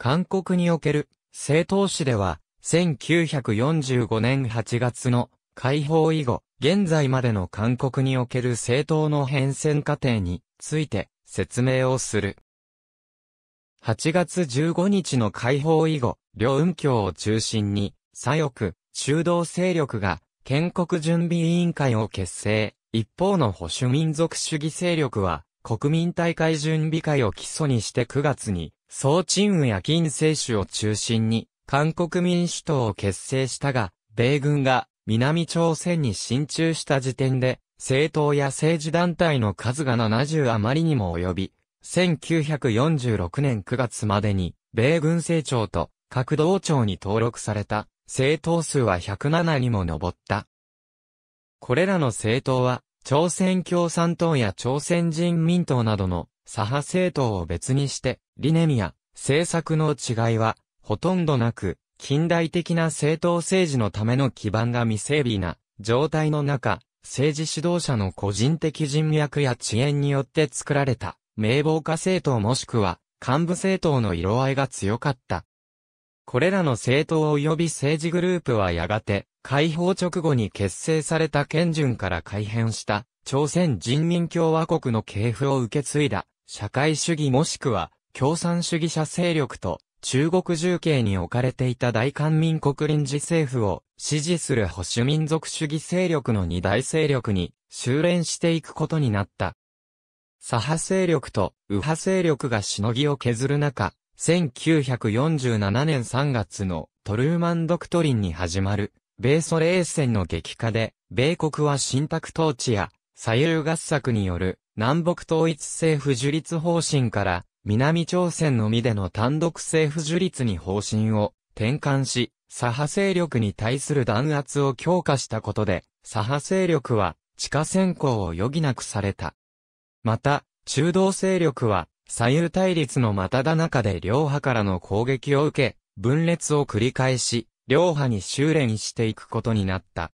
韓国における、政党史では、1945年8月の解放以後、現在までの韓国における政党の変遷過程について説明をする。8月15日の解放以後、両運協を中心に、左翼、中道勢力が、建国準備委員会を結成。一方の保守民族主義勢力は、国民大会準備会を基礎にして9月に、総鎮雲や金政主を中心に、韓国民主党を結成したが、米軍が南朝鮮に進駐した時点で、政党や政治団体の数が70余りにも及び、1946年9月までに、米軍政庁と各道庁に登録された、政党数は107にも上った。これらの政党は、朝鮮共産党や朝鮮人民党などの左派政党を別にして、理念や政策の違いは、ほとんどなく、近代的な政党政治のための基盤が未整備な状態の中、政治指導者の個人的人脈や遅延によって作られた、名簿化政党もしくは、幹部政党の色合いが強かった。これらの政党及び政治グループはやがて、解放直後に結成された県順から改変した、朝鮮人民共和国の系譜を受け継いだ、社会主義もしくは共産主義者勢力と中国重慶に置かれていた大韓民国臨時政府を支持する保守民族主義勢力の二大勢力に修練していくことになった。左派勢力と右派勢力がしのぎを削る中、1947年3月のトルーマンドクトリンに始まる米ソ冷戦の激化で、米国は新宅統治や左右合作による南北統一政府樹立方針から、南朝鮮のみでの単独政府樹立に方針を転換し、左派勢力に対する弾圧を強化したことで、左派勢力は地下選行を余儀なくされた。また、中道勢力は左右対立の真田中で両派からの攻撃を受け、分裂を繰り返し、両派に修練していくことになった。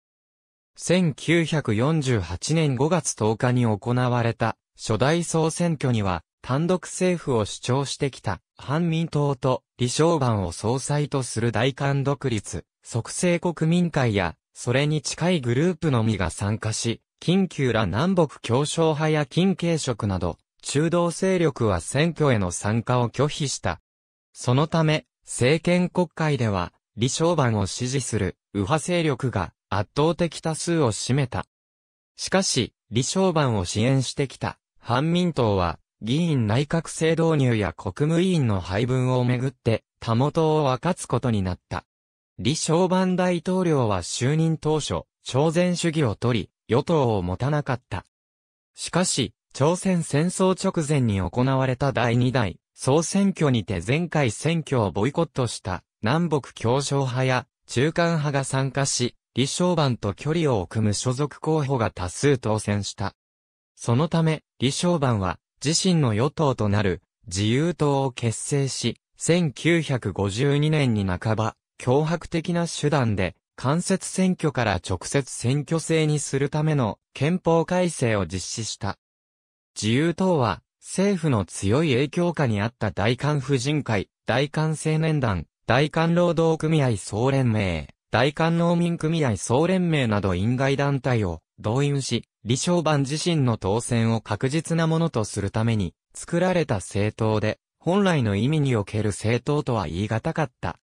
1948年5月10日に行われた初代総選挙には単独政府を主張してきた反民党と李承晩を総裁とする大韓独立、即政国民会やそれに近いグループのみが参加し、近急ら南北協商派や近景色など中道勢力は選挙への参加を拒否した。そのため、政権国会では、李承晩を支持する右派勢力が圧倒的多数を占めた。しかし、李承晩を支援してきた、反民党は、議員内閣制導入や国務委員の配分をめぐって、たもとを分かつことになった。李承晩大統領は就任当初、朝鮮主義を取り、与党を持たなかった。しかし、朝鮮戦争直前に行われた第2代総選挙にて前回選挙をボイコットした南北協商派や中間派が参加し、李承晩と距離を置く無所属候補が多数当選した。そのため、李承晩は、自身の与党となる、自由党を結成し、1952年に半ば、脅迫的な手段で、間接選挙から直接選挙制にするための憲法改正を実施した。自由党は、政府の強い影響下にあった大韓婦人会、大韓青年団、大韓労働組合総連盟、大韓農民組合総連盟など院外団体を動員し、李承晩自身の当選を確実なものとするために、作られた政党で、本来の意味における政党とは言い難かった。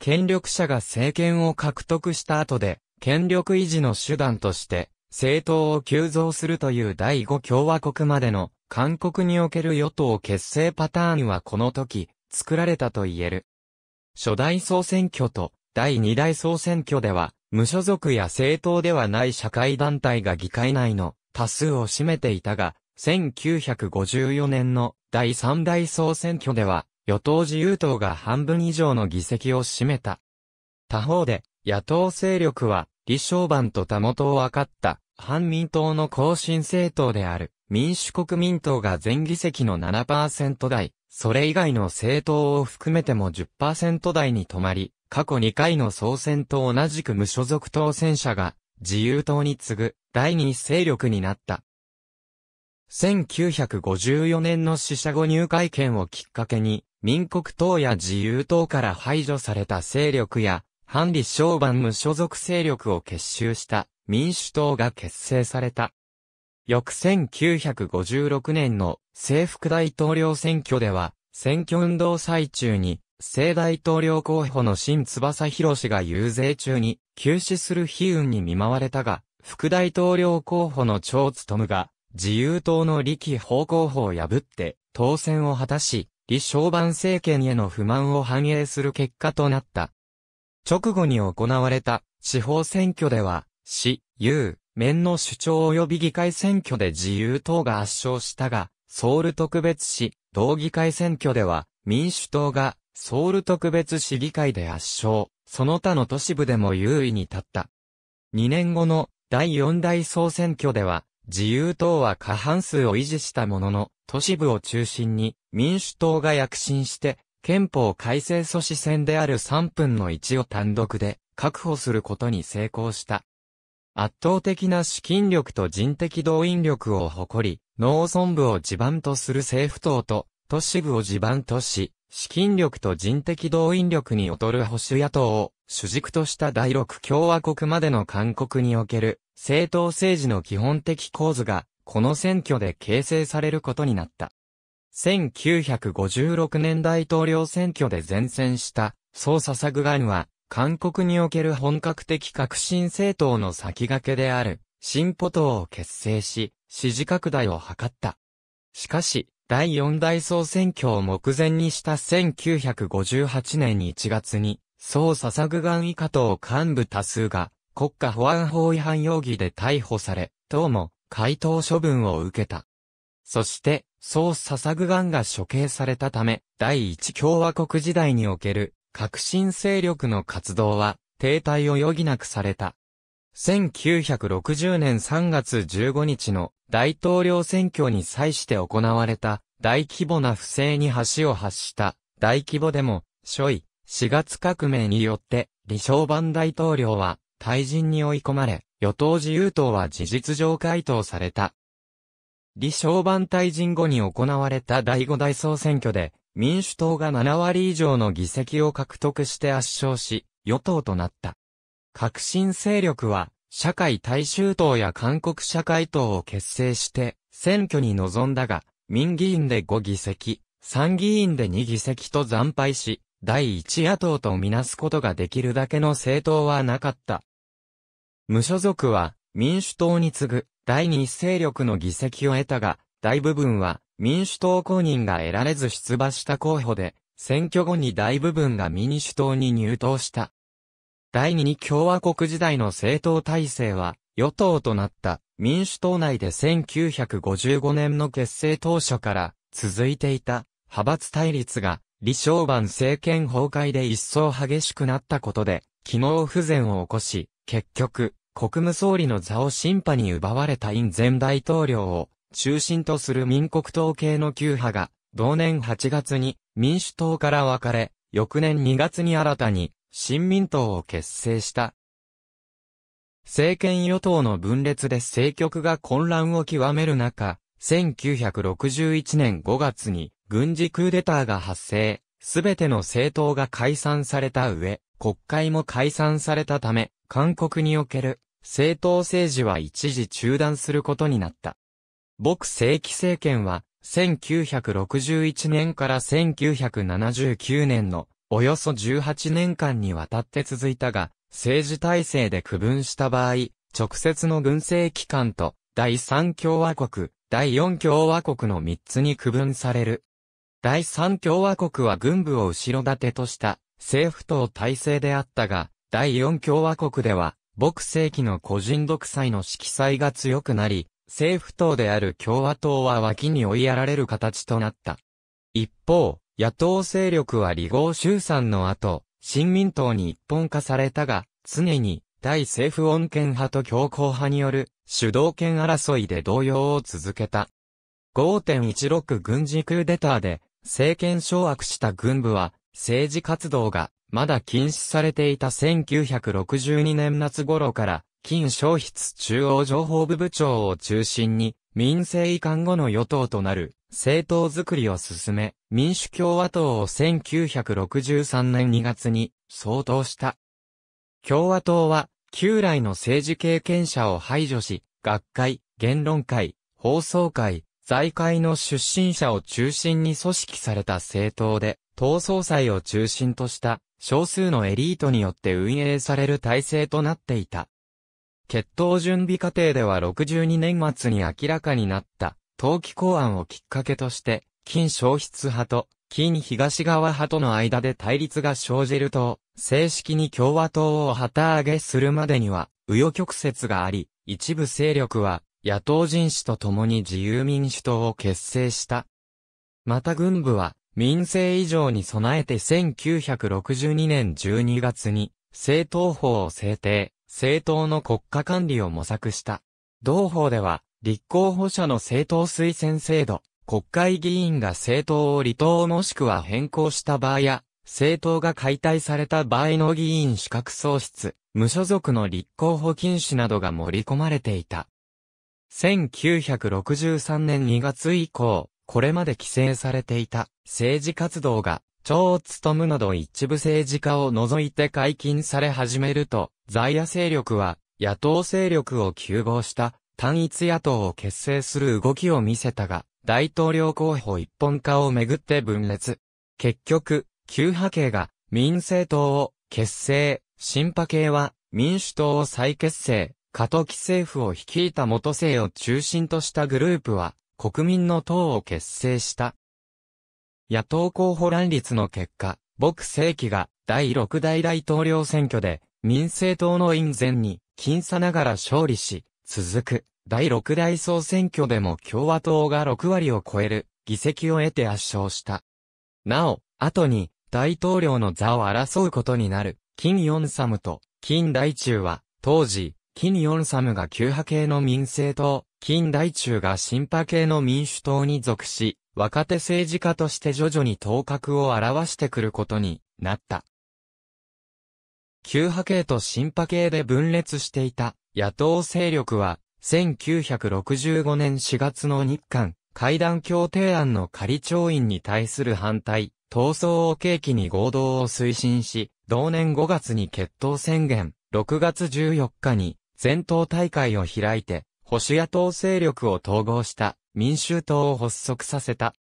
権力者が政権を獲得した後で、権力維持の手段として、政党を急増するという第五共和国までの、韓国における与党結成パターンはこの時、作られたと言える。初代総選挙と第2大総選挙では、無所属や政党ではない社会団体が議会内の多数を占めていたが、1954年の第3大総選挙では、与党自由党が半分以上の議席を占めた。他方で、野党勢力は、李承晩と田元を分かった、反民党の後進政党である、民主国民党が全議席の7%台、それ以外の政党を含めても10%台に止まり、過去2回の総選と同じく無所属当選者が自由党に次ぐ第二勢力になった。1954年の死者後入会権をきっかけに、民国党や自由党から排除された勢力や、反理商番無所属勢力を結集した民主党が結成された。翌1956年の政府大統領選挙では、選挙運動最中に正大統領候補の新翼博士が遊説中に、急死する悲運に見舞われたが、副大統領候補の張務が、自由党の李希法候補を破って、当選を果たし、李承晩政権への不満を反映する結果となった。直後に行われた地方選挙では、市、有、面の主張及び議会選挙で自由党が圧勝したが、ソウル特別市、同議会選挙では、民主党がソウル特別市議会で圧勝、その他の都市部でも優位に立った。2年後の第4大総選挙では、自由党は過半数を維持したものの、都市部を中心に民主党が躍進して、憲法改正阻止戦である3分の1を単独で確保することに成功した。圧倒的な資金力と人的動員力を誇り、農村部を地盤とする政府党と都市部を地盤とし、資金力と人的動員力に劣る保守野党を主軸とした第六共和国までの勧告における政党政治の基本的構図がこの選挙で形成されることになった。1956年大統領選挙で前線した総査サグガンは韓国における本格的革新政党の先駆けである進歩党を結成し支持拡大を図った。しかし、第四大総選挙を目前にした1958年1月に、総笹具岩以下等幹部多数が、国家保安法違反容疑で逮捕され、党も、回答処分を受けた。そして、総笹具岩が処刑されたため、第一共和国時代における、革新勢力の活動は、停滞を余儀なくされた。1960年3月15日の大統領選挙に際して行われた大規模な不正に橋を発した大規模でも、初位、4月革命によって李承晩大統領は退陣に追い込まれ、与党自由党は事実上回答された。李承晩退陣後に行われた第5大総選挙で、民主党が7割以上の議席を獲得して圧勝し、与党となった。革新勢力は、社会大衆党や韓国社会党を結成して、選挙に臨んだが、民議員で5議席、参議院で2議席と惨敗し、第1野党とみなすことができるだけの政党はなかった。無所属は、民主党に次ぐ、第二勢力の議席を得たが、大部分は、民主党公認が得られず出馬した候補で、選挙後に大部分が民主党に入党した。第二に共和国時代の政党体制は、与党となった民主党内で1955年の結成当初から続いていた派閥対立が李承晩政権崩壊で一層激しくなったことで機能不全を起こし、結局国務総理の座を審判に奪われた院前大統領を中心とする民国党系の旧派が同年8月に民主党から分かれ、翌年2月に新たに新民党を結成した。政権与党の分裂で政局が混乱を極める中、1961年5月に軍事クーデターが発生、すべての政党が解散された上、国会も解散されたため、韓国における政党政治は一時中断することになった。僕正規政権は1961年から1979年のおよそ18年間にわたって続いたが、政治体制で区分した場合、直接の軍政機関と、第三共和国、第四共和国の3つに区分される。第三共和国は軍部を後ろ盾とした政府党体制であったが、第四共和国では、牧世紀の個人独裁の色彩が強くなり、政府党である共和党は脇に追いやられる形となった。一方、野党勢力は離合衆参の後、新民党に一本化されたが、常に対政府恩恵派と強硬派による主導権争いで動揺を続けた。5.16軍事クーデターで政権掌握した軍部は政治活動がまだ禁止されていた1962年夏頃から金消筆中央情報部部長を中心に民政移管後の与党となる政党づくりを進め、民主共和党を1963年2月に相当した。共和党は、旧来の政治経験者を排除し、学会、言論会、放送会、財界の出身者を中心に組織された政党で、党総裁を中心とした少数のエリートによって運営される体制となっていた。決闘準備過程では62年末に明らかになった冬季公安をきっかけとして、金消失派と、金東側派との間で対立が生じると、正式に共和党を旗揚げするまでには、紆余曲折があり、一部勢力は、野党人士と共に自由民主党を結成した。また軍部は、民政以上に備えて1962年12月に、政党法を制定、政党の国家管理を模索した。同法では、立候補者の政党推薦制度、国会議員が政党を離党もしくは変更した場合や、政党が解体された場合の議員資格喪失、無所属の立候補禁止などが盛り込まれていた。1963年2月以降、これまで規制されていた政治活動が、長を務むなど一部政治家を除いて解禁され始めると、在野勢力は野党勢力を休合した単一野党を結成する動きを見せたが、大統領候補一本化をめぐって分裂。結局、旧派系が民政党を結成、新派系は民主党を再結成、過渡期政府を率いた元政を中心としたグループは国民の党を結成した。野党候補乱立の結果、僕。世紀が第6代大統領選挙で民政党の院前に僅差ながら勝利し、続く第6代総選挙でも共和党が6割を超える議席を得て圧勝した。なお、後に大統領の座を争うことになる、金四サムと金大中は、当時、金四サムが旧派系の民政党、金大中が新派系の民主党に属し、若手政治家として徐々に頭角を表してくることになった。旧派系と新派系で分裂していた野党勢力は、1965年4月の日韓会談協定案の仮調印に対する反対、闘争を契機に合同を推進し、同年5月に決闘宣言、6月14日に全党大会を開いて、保守野党勢力を統合した民衆党を発足させた。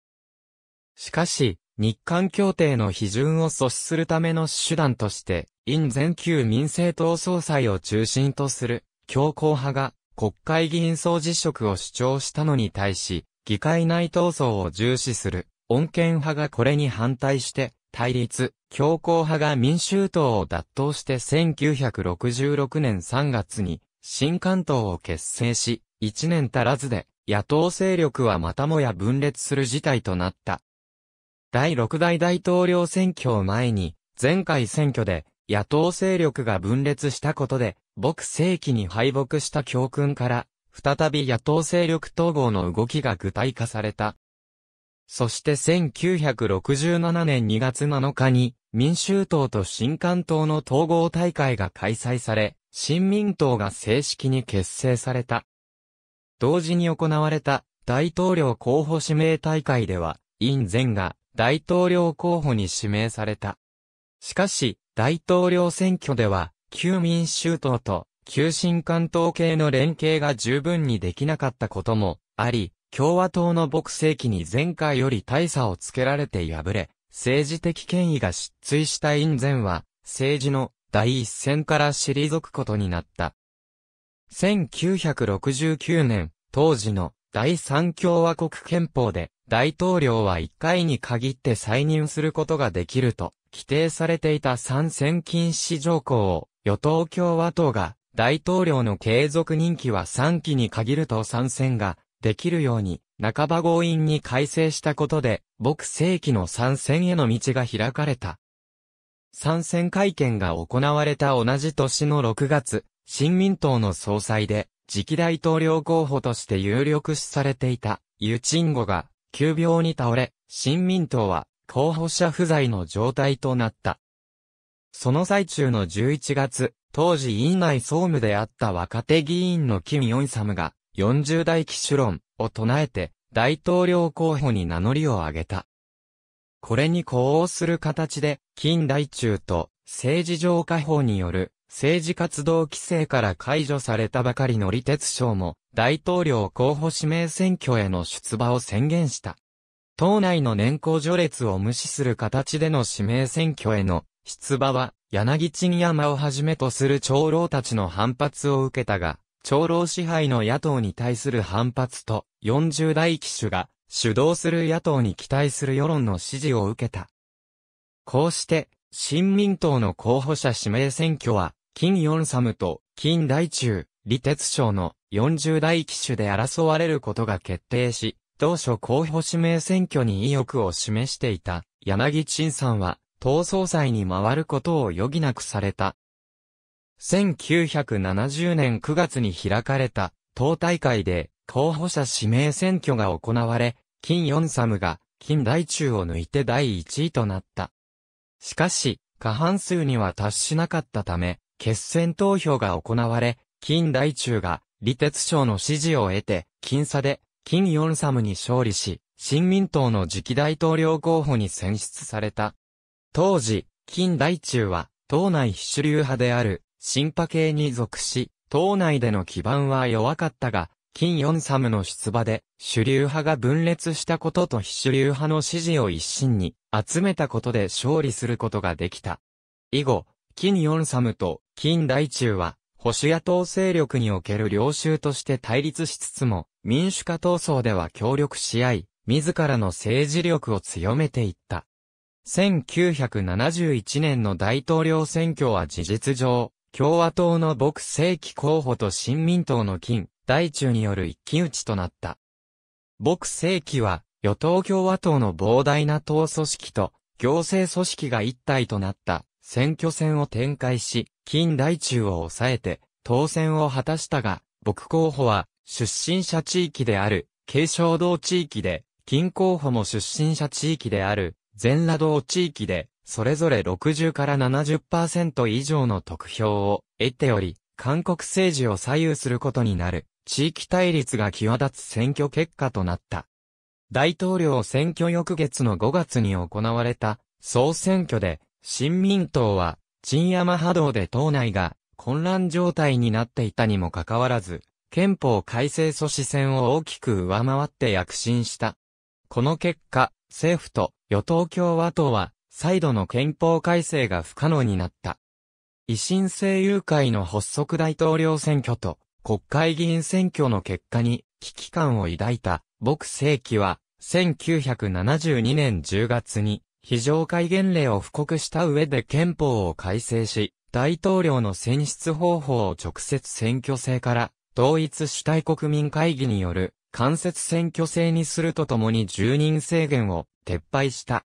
しかし、日韓協定の批准を阻止するための手段として、陰全旧民政党総裁を中心とする強硬派が国会議員総辞職を主張したのに対し、議会内闘争を重視する穏健派がこれに反対して、対立、強硬派が民衆党を脱党して1966年3月に新関東を結成し、1年足らずで野党勢力はまたもや分裂する事態となった。第6代大統領選挙を前に、前回選挙で野党勢力が分裂したことで、僕世紀に敗北した教訓から、再び野党勢力統合の動きが具体化された。そして1967年2月7日に、民衆党と新官党の統合大会が開催され、新民党が正式に結成された。同時に行われた大統領候補指名大会では、イン前が大統領候補に指名された。しかし、大統領選挙では、旧民衆党と旧新関東系の連携が十分にできなかったこともあり、共和党の牧政期に前回より大差をつけられて敗れ、政治的権威が失墜した院前は、政治の第一線から退くことになった。1969年、当時の第三共和国憲法で、大統領は1回に限って再任することができると、規定されていた参戦禁止条項を、与党共和党が、大統領の継続任期は3期に限ると参戦が、できるように、半ば強引に改正したことで、僕世紀の参戦への道が開かれた。参戦会見が行われた同じ年の6月、新民党の総裁で、次期大統領候補として有力視されていた、ユチンゴが、急病に倒れ、新民党は候補者不在の状態となった。その最中の11月、当時院内総務であった若手議員のキム・ヨンサムが、40代機種論を唱えて、大統領候補に名乗りを上げた。これに呼応する形で、近代中と政治上下法による政治活動規制から解除されたばかりの李鉄省も、大統領候補指名選挙への出馬を宣言した。党内の年功序列を無視する形での指名選挙への出馬は、柳に山をはじめとする長老たちの反発を受けたが、長老支配の野党に対する反発と、40代機種が主導する野党に期待する世論の支持を受けた。こうして、新民党の候補者指名選挙は、金ヨンサムと、金大中、李哲章の40代機種で争われることが決定し、当初候補指名選挙に意欲を示していた柳陳さんは、党総裁に回ることを余儀なくされた。1970年9月に開かれた党大会で候補者指名選挙が行われ、金ヨンサムが金大中を抜いて第1位となった。しかし、過半数には達しなかったため、決選投票が行われ、金大中が李鉄章の支持を得て、僅差で、金四サムに勝利し、新民党の次期大統領候補に選出された。当時、金大中は、党内非主流派である、新派系に属し、党内での基盤は弱かったが、金四サムの出馬で、主流派が分裂したことと非主流派の支持を一身に集めたことで勝利することができた。以後、金四サムと金大中は、保守野党勢力における領袖として対立しつつも、民主化闘争では協力し合い、自らの政治力を強めていった。1971年の大統領選挙は事実上、共和党の牧正規候補と新民党の金、大中による一騎打ちとなった。牧正規は、与党共和党の膨大な党組織と、行政組織が一体となった選挙戦を展開し、近代中を抑えて、当選を果たしたが、僕候補は、出身者地域である、軽症道地域で、金候補も出身者地域である、全羅道地域で、それぞれ60から70%以上の得票を得ており、韓国政治を左右することになる、地域対立が際立つ選挙結果となった。大統領選挙翌月の5月に行われた総選挙で新民党は、陳山波動で党内が混乱状態になっていたにもかかわらず、憲法改正阻止線を大きく上回って躍進した。この結果、政府と与党共和党は、再度の憲法改正が不可能になった。維新政友会の発足大統領選挙と国会議員選挙の結果に危機感を抱いた、牧世紀は、1972年10月に非常戒厳令を布告した上で憲法を改正し、大統領の選出方法を直接選挙制から同一主体国民会議による間接選挙制にするとともに住人制限を撤廃した。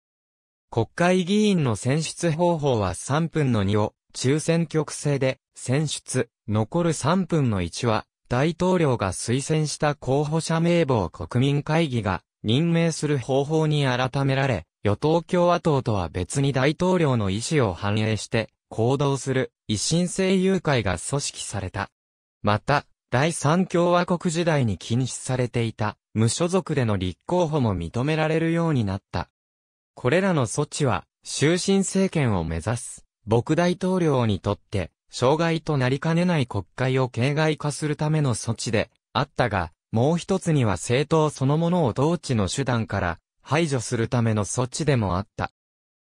国会議員の選出方法は3分の2を中選挙区制で選出、残る3分の1は大統領が推薦した候補者名簿を国民会議が任命する方法に改められ、与党共和党とは別に大統領の意思を反映して行動する維新政友会が組織された。また、第三共和国時代に禁止されていた無所属での立候補も認められるようになった。これらの措置は終身政権を目指す僕大統領にとって障害となりかねない国会を形骸化するための措置であったが、もう一つには政党そのものを統治の手段から排除するための措置でもあった。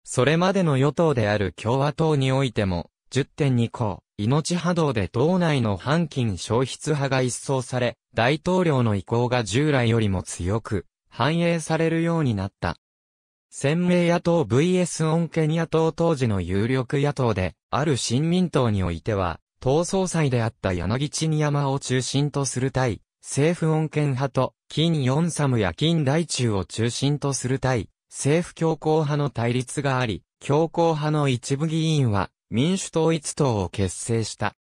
それまでの与党である共和党においても、10.2項、命波動で党内の反金消失派が一掃され、大統領の意向が従来よりも強く、反映されるようになった。鮮明野党 VS 恩恵野党当時の有力野党で、ある新民党においては、党総裁であった柳地に山を中心とする対、政府恩恵派と金四サムや金大中を中心とする対、政府強硬派の対立があり、強硬派の一部議員は民主統一党を結成した。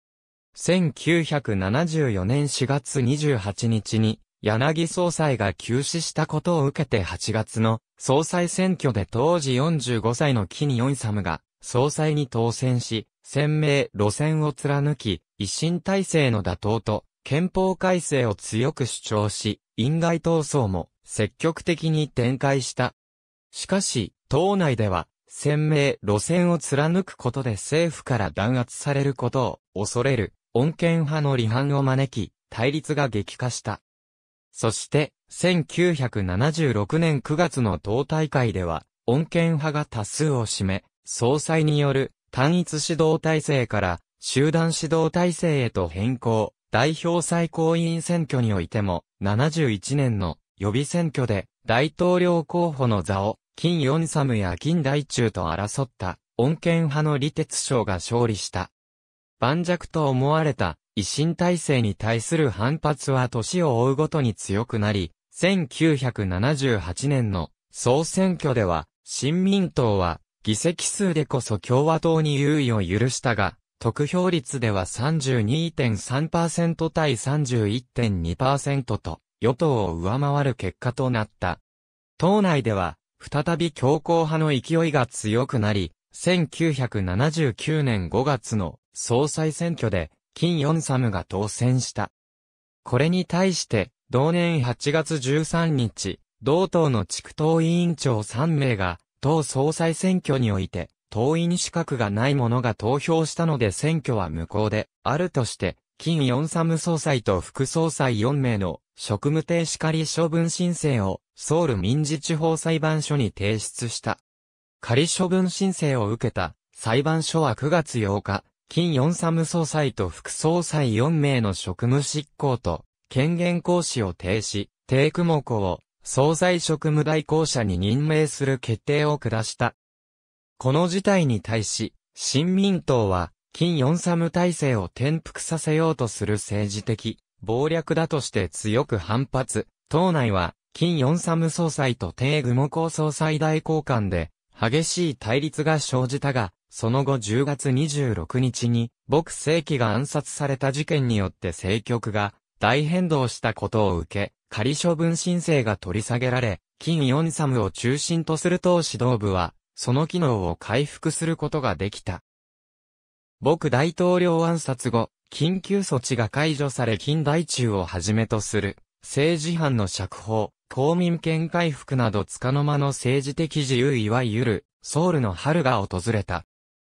1974年4月28日に、柳総裁が休止したことを受けて8月の総裁選挙で当時45歳のキニ・ヨンサムが総裁に当選し、鮮明路線を貫き、維新体制の打倒と憲法改正を強く主張し、院外闘争も積極的に展開した。しかし、党内では、鮮明路線を貫くことで政府から弾圧されることを恐れる、穏健派の離反を招き、対立が激化した。そして、1976年9月の党大会では、穏健派が多数を占め、総裁による単一指導体制から集団指導体制へと変更。代表最高委員選挙においても、71年の予備選挙で大統領候補の座を、金ヨンサムや金大中と争った、穏健派の李哲章が勝利した。盤石と思われた、維新体制に対する反発は年を追うごとに強くなり、1978年の総選挙では、新民党は議席数でこそ共和党に優位を許したが、得票率では32.3%対31.2%と、与党を上回る結果となった。党内では、再び強硬派の勢いが強くなり、1979年5月の総裁選挙で、金四サムが当選した。これに対して、同年8月13日、同党の地区党委員長3名が、党総裁選挙において、党員資格がない者が投票したので選挙は無効で、あるとして、金四サム総裁と副総裁4名の職務停止仮処分申請をソウル民事地方裁判所に提出した。仮処分申請を受けた裁判所は9月8日、金四サム総裁と副総裁4名の職務執行と権限行使を停止、低雲子を総裁職務代行者に任命する決定を下した。この事態に対し、新民党は、金四サム体制を転覆させようとする政治的、暴略だとして強く反発。党内は、金四サム総裁と帝雲高総裁代行官で、激しい対立が生じたが、その後10月26日に、牧正輝が暗殺された事件によって政局が大変動したことを受け、仮処分申請が取り下げられ、金四サムを中心とする党指導部は、その機能を回復することができた。僕大統領暗殺後、緊急措置が解除され近代中をはじめとする、政治犯の釈放、公民権回復など束の間の政治的自由いわゆる、ソウルの春が訪れた。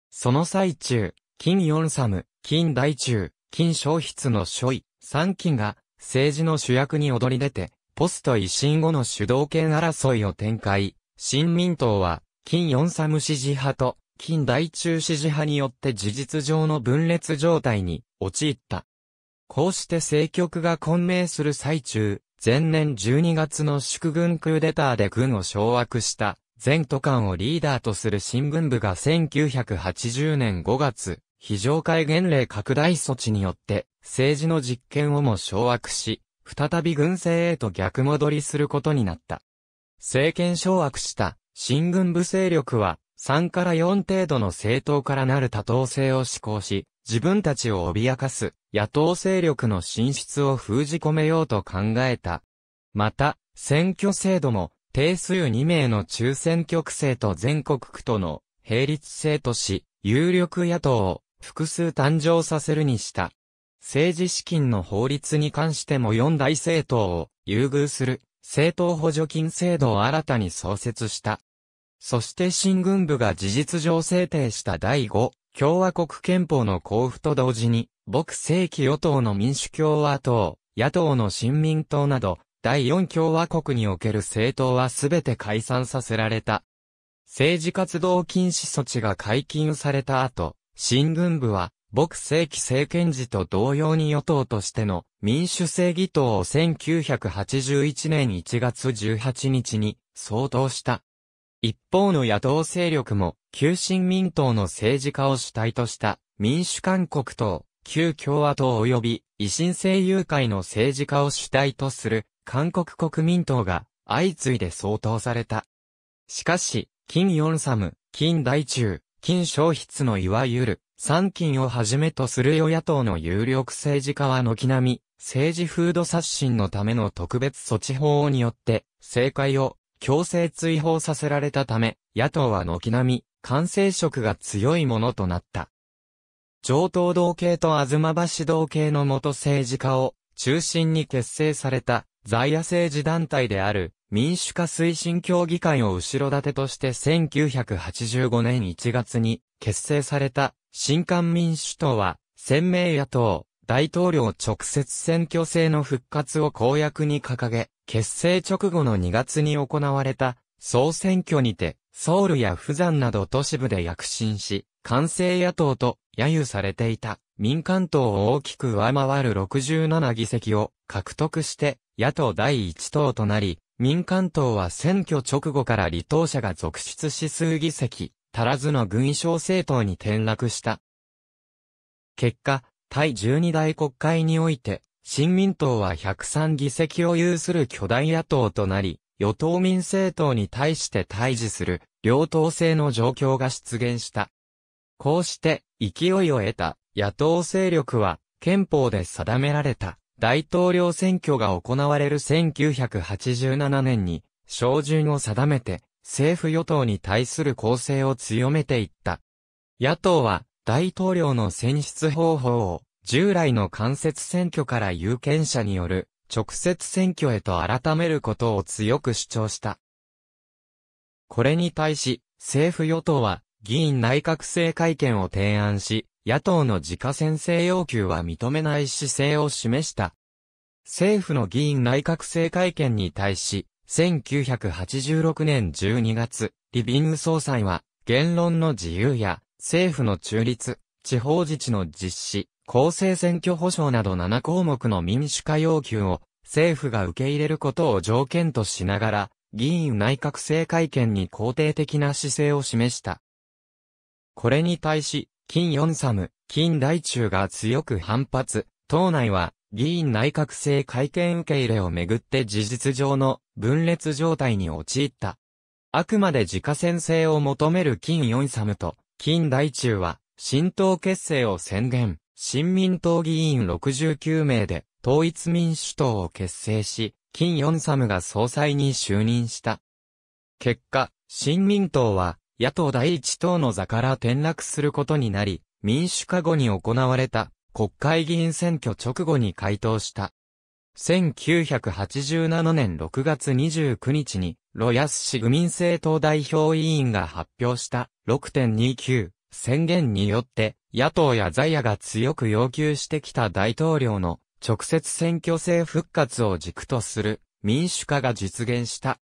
その最中、金四サム、金大中、金消筆の諸位、三金が、政治の主役に躍り出て、ポスト維新後の主導権争いを展開、新民党は、金四三ム支持派と、金大中支持派によって事実上の分裂状態に陥った。こうして政局が混迷する最中、前年12月の祝軍クーデターで軍を掌握した、前都官をリーダーとする新聞部が1980年5月、非常会元令拡大措置によって、政治の実権をも掌握し、再び軍政へと逆戻りすることになった。政権掌握した新軍部勢力は、3から4程度の政党からなる多党制を施行し、自分たちを脅かす野党勢力の進出を封じ込めようと考えた。また、選挙制度も、定数2名の中選挙区制と全国区との並立制とし、有力野党を複数誕生させるにした。政治資金の法律に関しても4大政党を優遇する政党補助金制度を新たに創設した。そして新軍部が事実上制定した第5共和国憲法の交付と同時に、牧世紀与党の民主共和党、野党の新民党など、第4共和国における政党はすべて解散させられた。政治活動禁止措置が解禁された後、新軍部は、牧世紀政権時と同様に与党としての民主正義党を1981年1月18日に相当した。一方の野党勢力も、旧新民党の政治家を主体とした、民主韓国党、旧共和党及び、維新政友会の政治家を主体とする、韓国国民党が、相次いで相当された。しかし、金サ三、金大中、金消筆のいわゆる、三金をはじめとする与野党の有力政治家は軒並み、政治風土刷新のための特別措置法によって、政界を強制追放させられたため、野党は軒並み、完成色が強いものとなった。上等道系と東橋道系の元政治家を中心に結成された在野政治団体である民主化推進協議会を後ろ盾として1985年1月に結成された新官民主党は鮮明野党、大統領直接選挙制の復活を公約に掲げ、結成直後の2月に行われた総選挙にて、ソウルや釜山など都市部で躍進し、完成野党と揶揄されていた民間党を大きく上回る67議席を獲得して野党第1党となり、民間党は選挙直後から離党者が続出し数議席、足らずの軍小政党に転落した。結果、第12代国会において、新民党は103議席を有する巨大野党となり、与党民政党に対して対峙する、両党制の状況が出現した。こうして、勢いを得た、野党勢力は、憲法で定められた、大統領選挙が行われる1987年に、照準を定めて、政府与党に対する構成を強めていった。野党は、大統領の選出方法を、従来の間接選挙から有権者による直接選挙へと改めることを強く主張した。これに対し、政府与党は議員内閣制改憲を提案し、野党の自家先制要求は認めない姿勢を示した。政府の議員内閣制改憲に対し、1986年12月、リビング総裁は、言論の自由や政府の中立、地方自治の実施、公正選挙保障など7項目の民主化要求を政府が受け入れることを条件としながら、議員内閣制会見に肯定的な姿勢を示した。これに対し、金四サム、金大中が強く反発、党内は、議員内閣制会見受け入れをめぐって事実上の分裂状態に陥った。あくまで自家先制を求める金四サムと、金大中は、新党結成を宣言、新民党議員69名で、統一民主党を結成し、金ヨンサムが総裁に就任した。結果、新民党は、野党第一党の座から転落することになり、民主化後に行われた国会議員選挙直後に回答した。1987年6月29日にロヤス市愚民政党代表委員が発表した6.29宣言によって、野党や在野が強く要求してきた大統領の直接選挙制復活を軸とする民主化が実現した。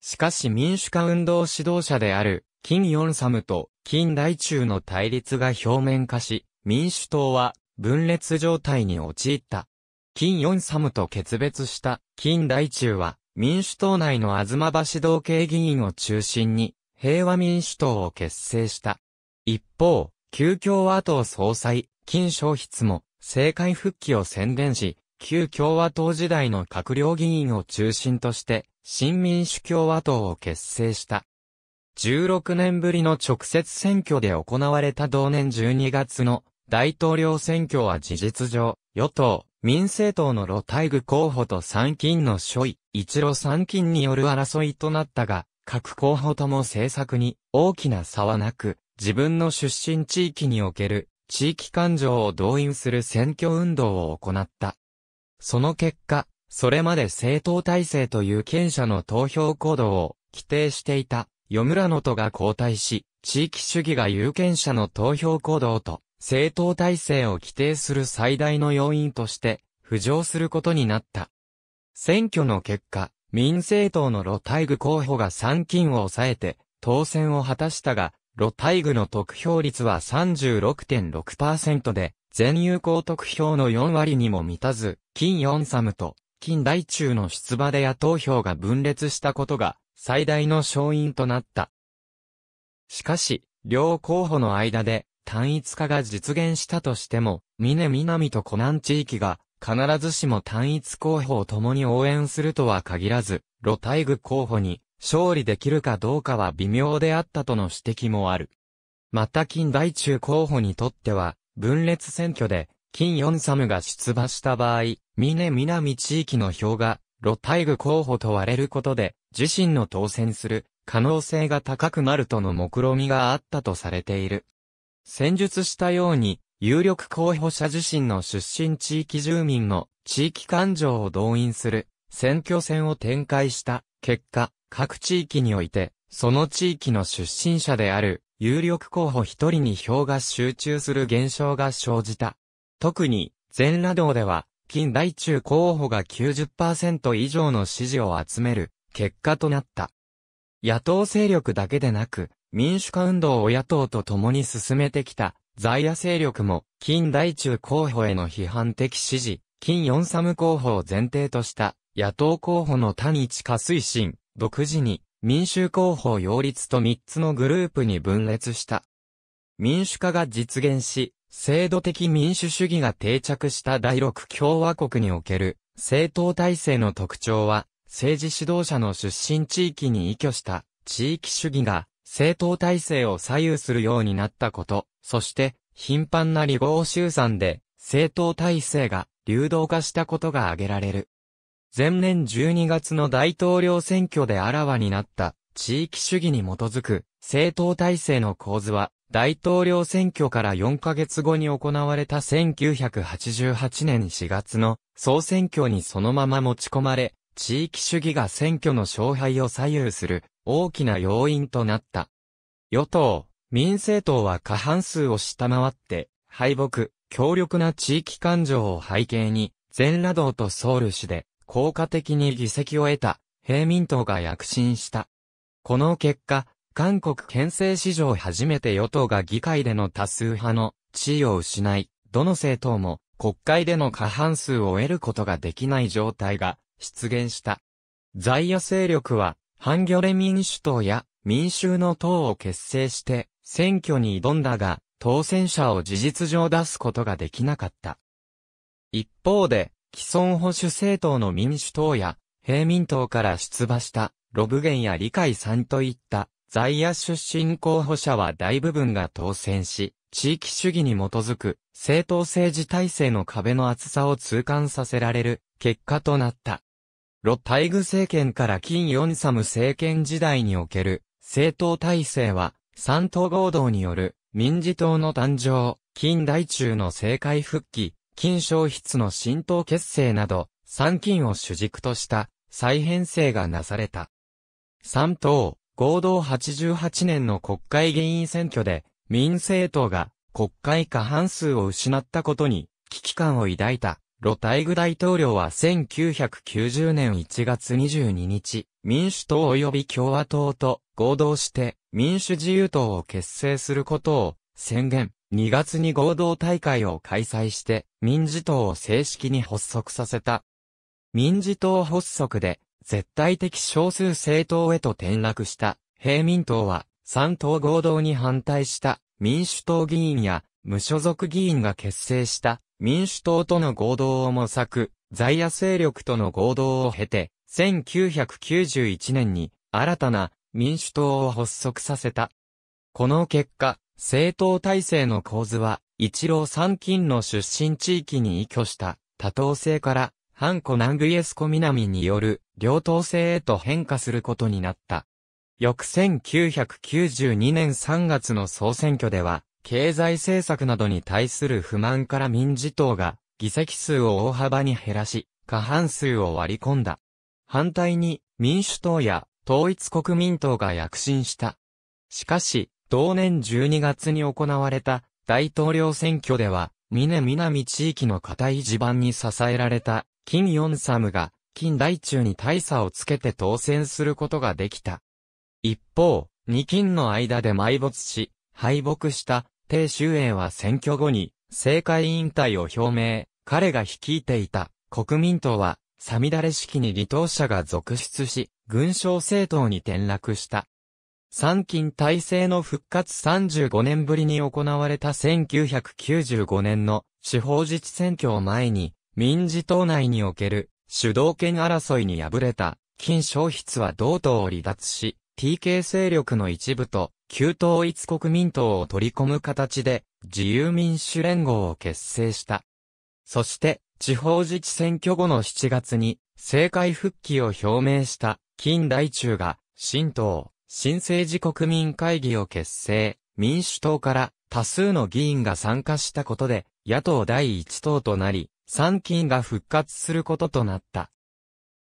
しかし民主化運動指導者である金四サムと金大中の対立が表面化し、民主党は分裂状態に陥った。金四サムと決別した金大中は民主党内の東橋道系議員を中心に、平和民主党を結成した。一方、旧共和党総裁、金正筆も、政界復帰を宣伝し、旧共和党時代の閣僚議員を中心として、新民主共和党を結成した。16年ぶりの直接選挙で行われた同年12月の大統領選挙は事実上、与党、民政党の露大具候補と参勤の諸位、一路三金による争いとなったが、各候補とも政策に大きな差はなく、自分の出身地域における地域感情を動員する選挙運動を行った。その結果、それまで政党体制という権者の投票行動を規定していた、与村の都が交代し、地域主義が有権者の投票行動と政党体制を規定する最大の要因として浮上することになった。選挙の結果、民政党のタ大グ候補が参勤を抑えて、当選を果たしたが、タ大グの得票率は36.6%で、全有効得票の4割にも満たず、金四サムと、金大中の出馬で野党票が分裂したことが、最大の勝因となった。しかし、両候補の間で、単一化が実現したとしても、峰南と湖南地域が、必ずしも単一候補を共に応援するとは限らず、露大具候補に勝利できるかどうかは微妙であったとの指摘もある。また近代中候補にとっては、分裂選挙で、金四サムが出馬した場合、峰南地域の票が、露大具候補と割れることで、自身の当選する可能性が高くなるとの目論みがあったとされている。戦術したように、有力候補者自身の出身地域住民の地域感情を動員する選挙戦を展開した結果、各地域において、その地域の出身者である有力候補一人に票が集中する現象が生じた。特に、全羅道では、近代中候補が90%以上の支持を集める結果となった。野党勢力だけでなく、民主化運動を野党と共に進めてきた在野勢力も、近代中候補への批判的支持、金四三候補を前提とした、野党候補の谷地下推進、独自に、民衆候補擁立と3つのグループに分裂した。民主化が実現し、制度的民主主義が定着した第六共和国における政党体制の特徴は、政治指導者の出身地域に依拠した地域主義が政党体制を左右するようになったこと、そして、頻繁な離合集散で、政党体制が流動化したことが挙げられる。前年12月の大統領選挙であらわになった地域主義に基づく政党体制の構図は大統領選挙から4ヶ月後に行われた1988年4月の総選挙にそのまま持ち込まれ地域主義が選挙の勝敗を左右する大きな要因となった。与党、民政党は過半数を下回って、敗北、強力な地域感情を背景に、全羅道とソウル市で、効果的に議席を得た、平民党が躍進した。この結果、韓国憲政史上初めて与党が議会での多数派の地位を失い、どの政党も国会での過半数を得ることができない状態が出現した。在野勢力は、ハンギョレ民主党や民衆の党を結成して、選挙に挑んだが、当選者を事実上出すことができなかった。一方で、既存保守政党の民主党や、平民党から出馬した、ロブゲンや理解さんといった、在野出身候補者は大部分が当選し、地域主義に基づく政党政治体制の壁の厚さを痛感させられる結果となった。ロ・タイグ政権から金・ヨンサム政権時代における政党体制は、三党合同による民事党の誕生、近代中の政界復帰、金消失の新党結成など、三金を主軸とした再編成がなされた。三党、合同88年の国会議員選挙で、民政党が国会過半数を失ったことに危機感を抱いた。ロタイグ大統領は1990年1月22日、民主党及び共和党と合同して民主自由党を結成することを宣言。2月に合同大会を開催して民事党を正式に発足させた。民事党発足で絶対的少数政党へと転落した平民党は3党合同に反対した民主党議員や無所属議員が結成した民主党との合同を模索、在野勢力との合同を経て、1991年に新たな民主党を発足させた。この結果、政党体制の構図は、一郎三金の出身地域に依拠した多党制から、半エ南コミナ南による両党制へと変化することになった。翌1992年3月の総選挙では、経済政策などに対する不満から民事党が議席数を大幅に減らし、過半数を割り込んだ。反対に、民主党や統一国民党が躍進した。しかし、同年12月に行われた大統領選挙では、峰南地域の固い地盤に支えられた、金ヨンサムが、金大中に大差をつけて当選することができた。一方、二金の間で埋没し、敗北した、鄭秀英は選挙後に、政界引退を表明。彼が率いていた国民党は、サミダレ式に離党者が続出し、軍省政党に転落した。参勤体制の復活35年ぶりに行われた1995年の地方自治選挙を前に、民事党内における主導権争いに敗れた金消筆は同党を離脱し、TK 勢力の一部と旧統一国民党を取り込む形で自由民主連合を結成した。そして、地方自治選挙後の7月に、政界復帰を表明した、金大中が、新党、新政治国民会議を結成、民主党から多数の議員が参加したことで、野党第一党となり、参金が復活することとなった。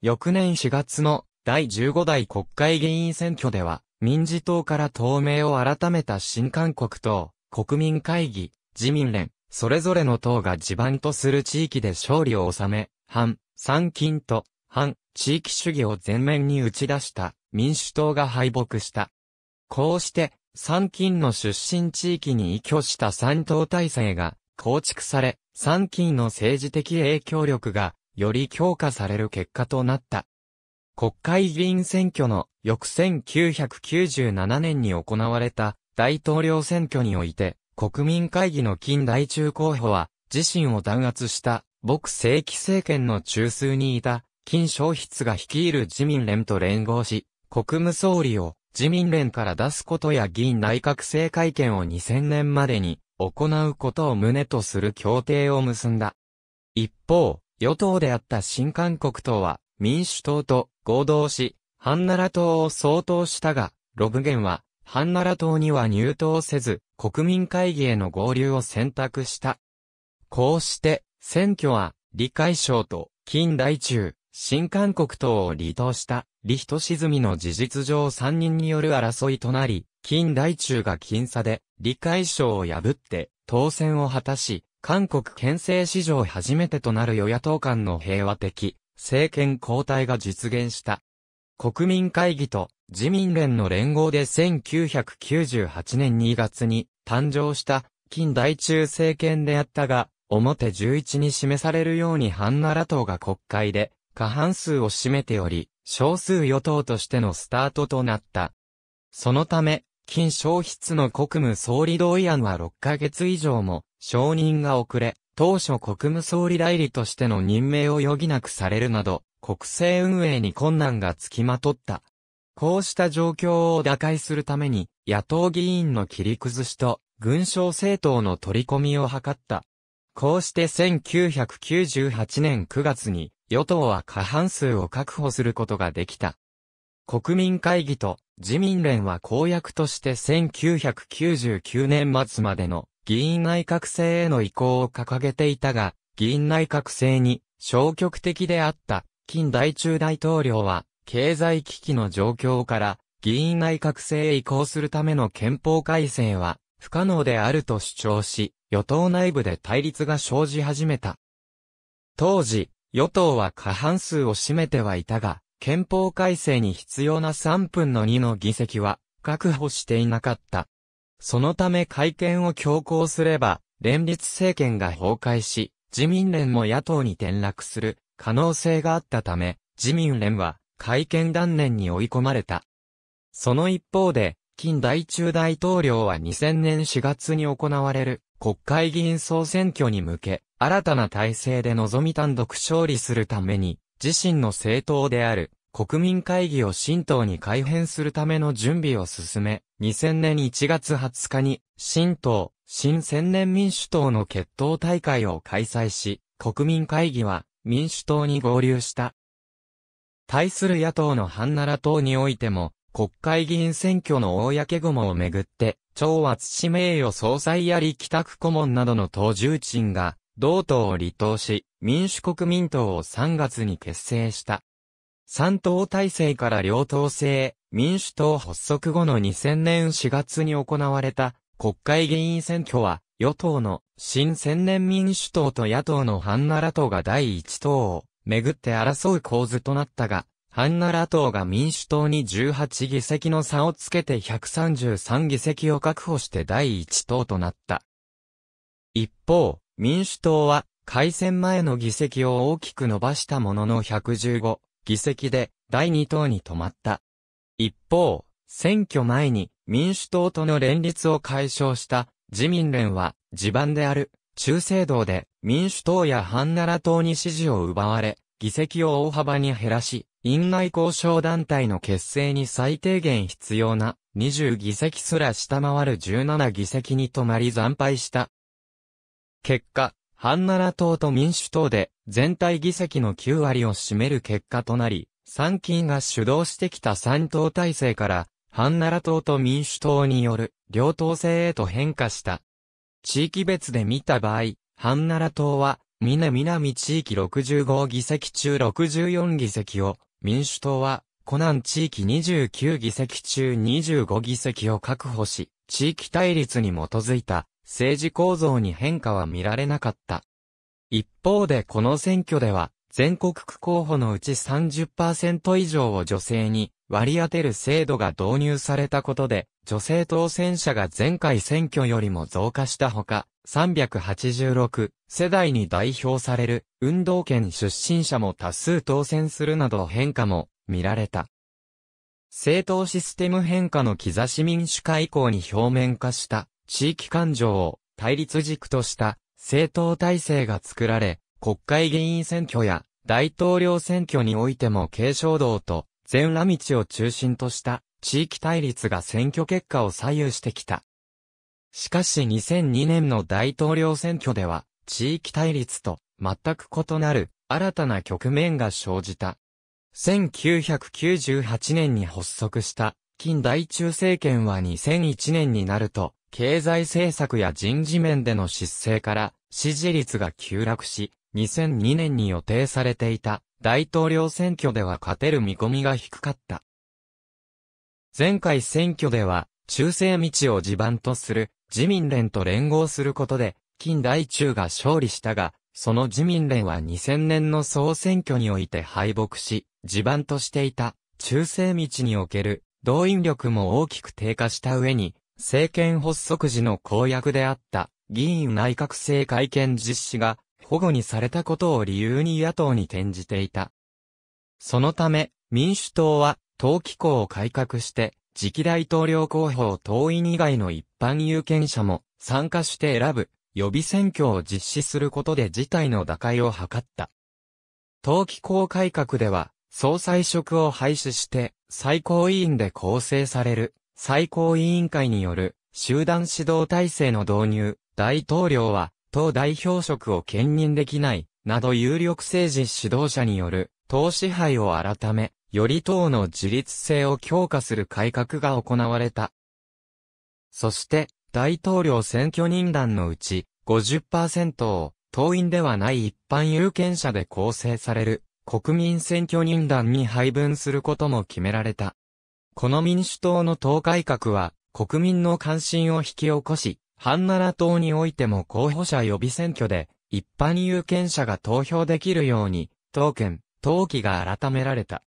翌年4月の第15代国会議員選挙では、民事党から党名を改めた新韓国党、国民会議、自民連、それぞれの党が地盤とする地域で勝利を収め、反、参勤と、反、地域主義を前面に打ち出した民主党が敗北した。こうして、参勤の出身地域に依拠した三党体制が構築され、参勤の政治的影響力がより強化される結果となった。国会議員選挙の翌1997年に行われた大統領選挙において、国民会議の近代中候補は、自身を弾圧した、僕。正規政権の中枢にいた、金正筆が率いる自民連と連合し、国務総理を自民連から出すことや議員内閣制会見を2000年までに行うことを旨とする協定を結んだ。一方、与党であった新韓国党は民主党と合同し、ハンナラ党を総統したが、ロブゲンはハンナラ党には入党せず、国民会議への合流を選択した。こうして、選挙は、李海省と、近代中、新韓国党を離党した、李人沈の事実上3人による争いとなり、近代中が僅差で、李海省を破って、当選を果たし、韓国憲政史上初めてとなる与野党間の平和的、政権交代が実現した。国民会議と自民連の連合で1998年2月に誕生した近代中政権であったが、表11に示されるようにハンナラ党が国会で過半数を占めており、少数与党としてのスタートとなった。そのため、金消筆の国務総理同意案は6ヶ月以上も承認が遅れ、当初国務総理代理としての任命を余儀なくされるなど、国政運営に困難がつきまとった。こうした状況を打開するために、野党議員の切り崩しと、軍省政党の取り込みを図った。こうして1998年9月に、与党は過半数を確保することができた。国民会議と自民連は公約として1999年末までの議員内閣制への移行を掲げていたが、議員内閣制に消極的であった、近代中大統領は経済危機の状況から、議員内閣制へ移行するための憲法改正は、不可能であると主張し、与党内部で対立が生じ始めた。当時、与党は過半数を占めてはいたが、憲法改正に必要な3分の2の議席は確保していなかった。そのため改憲を強行すれば、連立政権が崩壊し、自民連も野党に転落する可能性があったため、自民連は改憲断念に追い込まれた。その一方で、近代中大統領は2000年4月に行われる国会議員総選挙に向け、新たな体制で臨み単独勝利するために、自身の政党である国民会議を新党に改編するための準備を進め、2000年1月20日に、新党、新千年民主党の決闘大会を開催し、国民会議は民主党に合流した。対する野党のハンナラ党においても、国会議員選挙の公雲をめぐって、超圧氏名誉総裁やり帰宅顧問などの党重鎮が、同党を離党し、民主国民党を3月に結成した。三党体制から両党制、民主党発足後の2000年4月に行われた国会議員選挙は、与党の新千年民主党と野党のハンナラ党が第一党をめぐって争う構図となったが、ハンナラ党が民主党に18議席の差をつけて133議席を確保して第一党となった。一方、民主党は、改選前の議席を大きく伸ばしたものの115議席で第二党に止まった。一方、選挙前に民主党との連立を解消した自民連は地盤である中世道で民主党やハンナラ党に支持を奪われ、議席を大幅に減らし、院内交渉団体の結成に最低限必要な20議席すら下回る17議席に止まり惨敗した。結果、ハンナラ党と民主党で全体議席の9割を占める結果となり、参勤が主導してきた三党体制から、ハンナラ党と民主党による両党制へと変化した。地域別で見た場合、半奈良党は、南南地域65議席中64議席を、民主党は、湖南地域29議席中25議席を確保し、地域対立に基づいた政治構造に変化は見られなかった。一方でこの選挙では、全国区候補のうち30%以上を女性に割り当てる制度が導入されたことで、女性当選者が前回選挙よりも増加したほか、386世代に代表される運動権出身者も多数当選するなど変化も見られた。政党システム変化の兆し民主化以降に表面化した地域感情を対立軸とした政党体制が作られ、国会議員選挙や大統領選挙においても継承道と全羅道を中心とした地域対立が選挙結果を左右してきた。しかし2002年の大統領選挙では、地域対立と全く異なる新たな局面が生じた。1998年に発足した近代中政権は2001年になると、経済政策や人事面での失勢から支持率が急落し、2002年に予定されていた大統領選挙では勝てる見込みが低かった。前回選挙では、中世道を地盤とする自民連と連合することで、近代中が勝利したが、その自民連は2000年の総選挙において敗北し、地盤としていた中世道における動員力も大きく低下した上に、政権発足時の公約であった議員内閣制改憲実施が保護にされたことを理由に野党に転じていた。そのため、民主党は党機構を改革して、次期大統領候補を党員以外の一般有権者も参加して選ぶ予備選挙を実施することで事態の打開を図った。党機構改革では、総裁職を廃止して、最高委員で構成される、最高委員会による、集団指導体制の導入、大統領は、党代表職を兼任できない、など有力政治指導者による、党支配を改め、より党の自立性を強化する改革が行われた。そして、大統領選挙人団のうち50%を党員ではない一般有権者で構成される国民選挙人団に配分することも決められた。この民主党の党改革は国民の関心を引き起こし、ハンナラ党においても候補者予備選挙で一般有権者が投票できるように、党権、登記が改められた。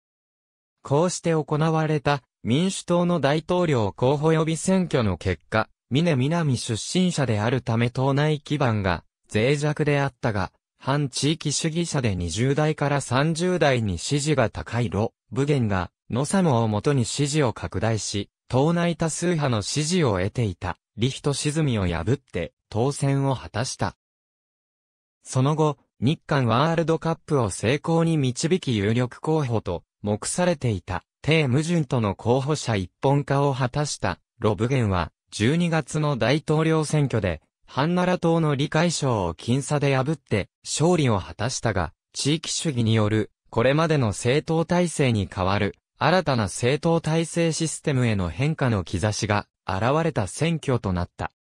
こうして行われた民主党の大統領候補予備選挙の結果、峰南出身者であるため党内基盤が脆弱であったが、反地域主義者で20代から30代に支持が高いロ・ブゲンが、ノサモをもとに支持を拡大し、党内多数派の支持を得ていた、リヒト沈みを破って、当選を果たした。その後、日韓ワールドカップを成功に導き有力候補と目されていた、低矛盾との候補者一本化を果たしたロブゲンは、12月の大統領選挙で、ハンナラ党の理解賞を僅差で破って勝利を果たしたが、地域主義によるこれまでの政党体制に変わる新たな政党体制システムへの変化の兆しが現れた選挙となった。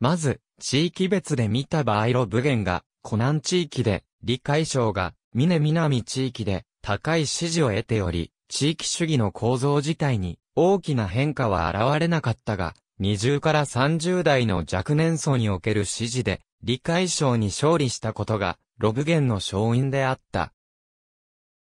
まず、地域別で見た場合ロブゲンが湖南地域で、李海省が、峰南地域で、高い支持を得ており、地域主義の構造自体に大きな変化は現れなかったが、20から30代の若年層における支持で、理解省に勝利したことが、ロブゲンの勝因であった。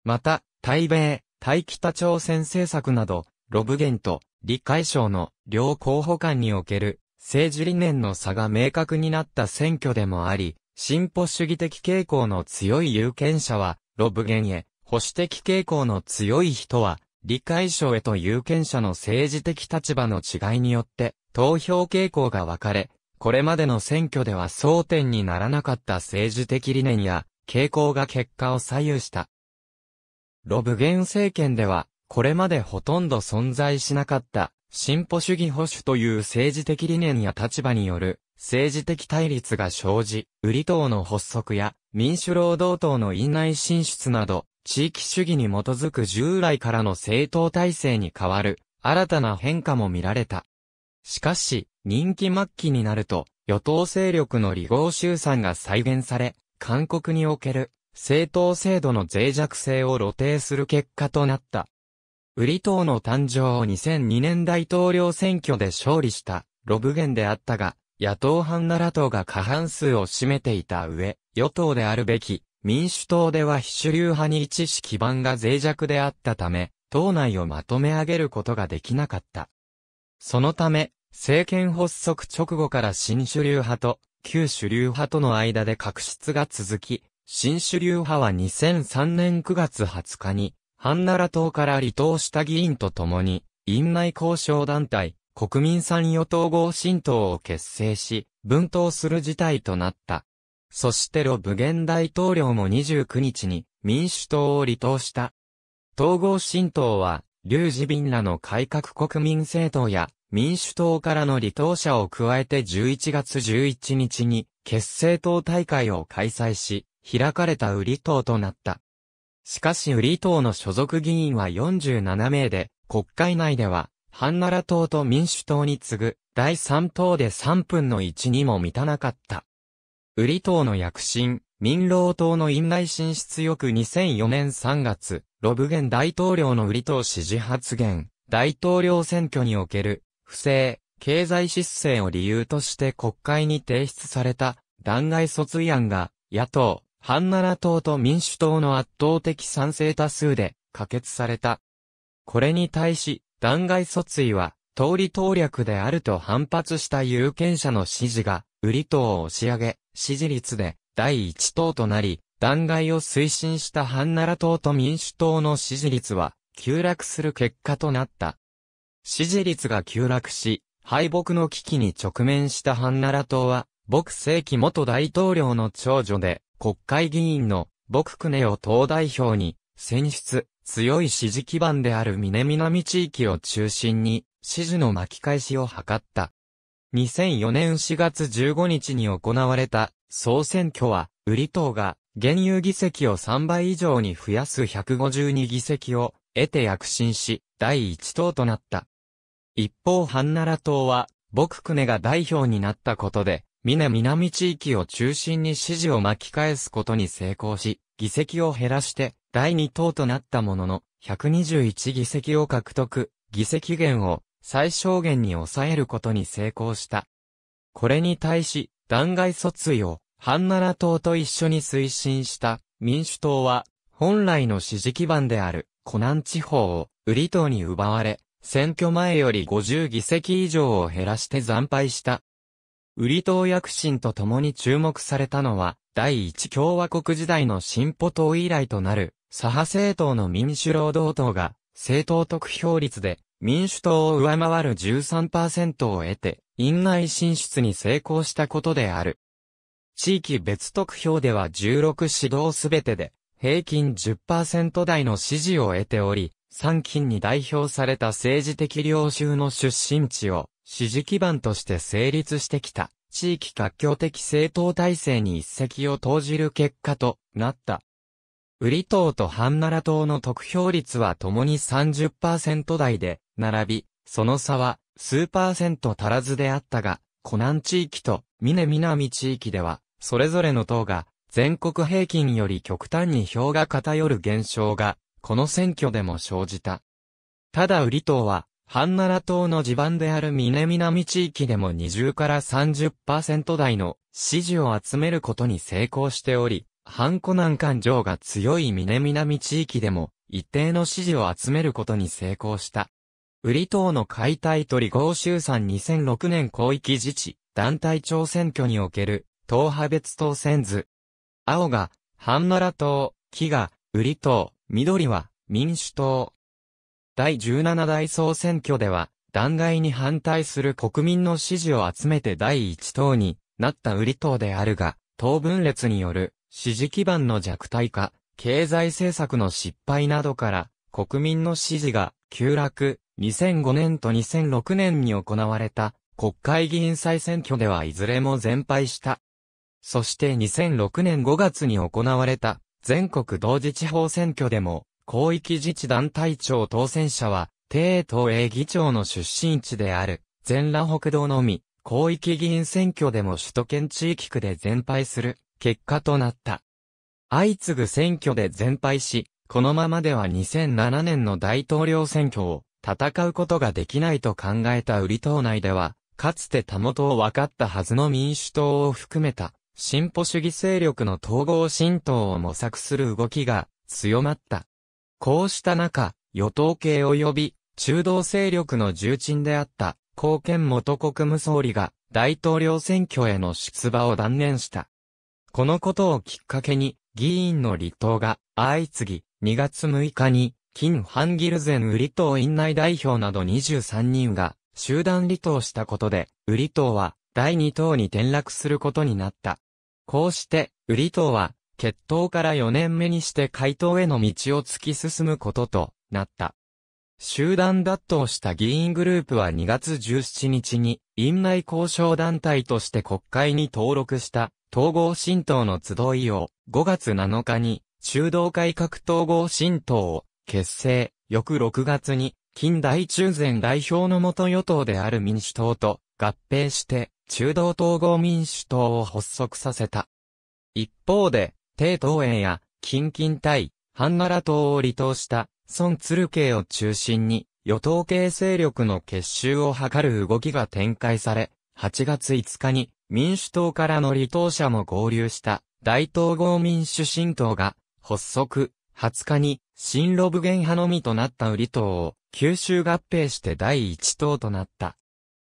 また、対米、対北朝鮮政策など、ロブゲンと理解省の両候補間における政治理念の差が明確になった選挙でもあり、進歩主義的傾向の強い有権者は、ロブゲンへ、保守的傾向の強い人は、理解省へと有権者の政治的立場の違いによって、投票傾向が分かれ、これまでの選挙では争点にならなかった政治的理念や、傾向が結果を左右した。ロブゲン政権では、これまでほとんど存在しなかった、進歩主義保守という政治的理念や立場による政治的対立が生じ、売り党の発足や民主労働党の院内進出など、地域主義に基づく従来からの政党体制に変わる、新たな変化も見られた。しかし、任期末期になると、与党勢力の離合集散が再現され、韓国における政党制度の脆弱性を露呈する結果となった。ウリ党の誕生を2002年大統領選挙で勝利したロブゲンであったが、野党派奈良党が過半数を占めていた上、与党であるべき民主党では非主流派に一致基盤が脆弱であったため、党内をまとめ上げることができなかった。そのため、政権発足直後から新主流派と旧主流派との間で確執が続き、新主流派は2003年9月20日に、ハンナラ党から離党した議員と共に、院内交渉団体、国民産与統合新党を結成し、分党する事態となった。そしてロブゲン大統領も29日に民主党を離党した。統合新党は、劉ビ敏らの改革国民政党や民主党からの離党者を加えて11月11日に結成党大会を開催し、開かれた売り党となった。しかし売り党の所属議員は47名で、国会内ではハンナラ党と民主党に次ぐ第3党で3分の1にも満たなかった。ウリ党の躍進、民労党の院内進出翌2004年3月、ロブゲン大統領のウリ党支持発言、大統領選挙における不正、経済失勢を理由として国会に提出された弾劾訴追案が野党、ハンナラ党と民主党の圧倒的賛成多数で可決された。これに対し、弾劾訴追は、通り投略であると反発した有権者の支持が、売り党を押し上げ、支持率で第一党となり、弾劾を推進したハンナラ党と民主党の支持率は、急落する結果となった。支持率が急落し、敗北の危機に直面したハンナラ党は、僕世紀元大統領の長女で、国会議員の僕久根を党代表に選出、強い支持基盤である南南地域を中心に、支持の巻き返しを図った。2004年4月15日に行われた総選挙は、売り党が現有議席を3倍以上に増やす152議席を得て躍進し、第1党となった。一方、ハンナラ党は、僕クネが代表になったことで、南南地域を中心に支持を巻き返すことに成功し、議席を減らして、第2党となったものの、121議席を獲得、議席減を最小限に抑えることに成功した。これに対し、弾劾訴追を、ハンナラ党と一緒に推進した民主党は、本来の支持基盤である湖南地方をウリ党に奪われ、選挙前より50議席以上を減らして惨敗した。ウリ党躍進とともに注目されたのは、第一共和国時代の進歩党以来となる、左派政党の民主労働党が、政党得票率で、民主党を上回る13%を得て、院内進出に成功したことである。地域別得票では16指導すべてで、平均10%台の支持を得ており、参勤に代表された政治的領収の出身地を、支持基盤として成立してきた、地域活況的政党体制に一石を投じる結果となった。ウリ島とハンナラ島の得票率は共に30%台で、並び、その差は数パーセント足らずであったが、湖南地域と峰南地域では、それぞれの党が全国平均より極端に票が偏る現象が、この選挙でも生じた。ただ、ウリ島は、ハンナラ島の地盤である峰南地域でも20から30%台の支持を集めることに成功しており、反コナン状が強い南南地域でも、一定の支持を集めることに成功した。ウリ島の解体取り合衆参2006年広域自治、団体長選挙における、党派別当選図。青が、ン奈ラ島、木が、ウリ島、緑は、民主党。第17代総選挙では、弾劾に反対する国民の支持を集めて第1党になったウリ島であるが、党分裂による支持基盤の弱体化、経済政策の失敗などから、国民の支持が急落、2005年と2006年に行われた国会議員再選挙ではいずれも全敗した。そして2006年5月に行われた全国同時地方選挙でも、広域自治団体長当選者は、帝東営議長の出身地である、全羅北道のみ、広域議員選挙でも首都圏地域区で全敗する。結果となった。相次ぐ選挙で全敗し、このままでは2007年の大統領選挙を戦うことができないと考えたウリ党内では、かつてたもとを分かったはずの民主党を含めた、進歩主義勢力の統合浸透を模索する動きが強まった。こうした中、与党系及び中道勢力の重鎮であった、貢献元国務総理が大統領選挙への出馬を断念した。このことをきっかけに、議員の離党が相次ぎ、2月6日に、金ハンギルゼンウリ党院内代表など23人が集団離党したことで、ウリ党は第2党に転落することになった。こうして、ウリ党は、決闘から4年目にして回答への道を突き進むこととなった。集団脱党した議員グループは2月17日に、院内交渉団体として国会に登録した統合神道の集いを5月7日に中道改革統合神道を結成、翌6月に近代中前代表の元与党である民主党と合併して中道統合民主党を発足させた。一方で、帝東園や近近対ハン良ラ党を離党した孫鶴慶を中心に与党系勢力の結集を図る動きが展開され、8月5日に民主党からの離党者も合流した大統合民主新党が発足、20日に新ロブゲン派のみとなったウリ党を九州合併して第一党となった。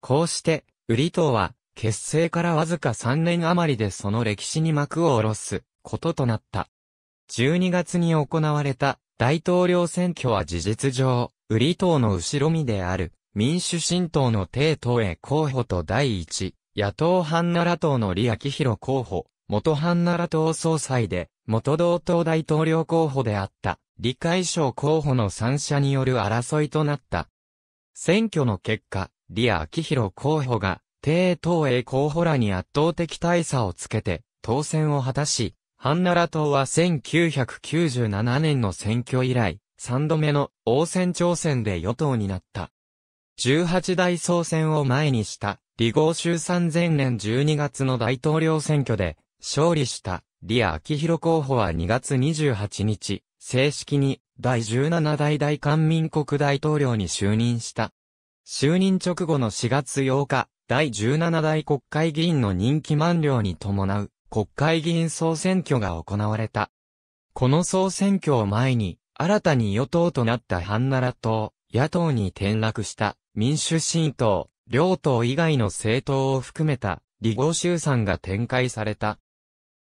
こうして、ウリ党は結成からわずか3年余りでその歴史に幕を下ろすこととなった。12月に行われた大統領選挙は事実上、ウリ党の後ろ身である民主新党の帝党へ候補と第一野党半奈良党の李明弘候補、元半奈良党総裁で、元同党大統領候補であった、李解省候補の三者による争いとなった。選挙の結果、李明弘候補が、帝党英候補らに圧倒的大差をつけて、当選を果たし、半奈良党は1997年の選挙以来、3度目の応選挑戦で与党になった。18大総選を前にした李合衆参前年12月の大統領選挙で、勝利した李明弘候補は2月28日、正式に第17代大韓民国大統領に就任した。就任直後の4月8日、第17代国会議員の任期満了に伴う国会議員総選挙が行われた。この総選挙を前に、新たに与党となったハンナラ党、野党に転落した民主新党、両党以外の政党を含めた、離合集散が展開された。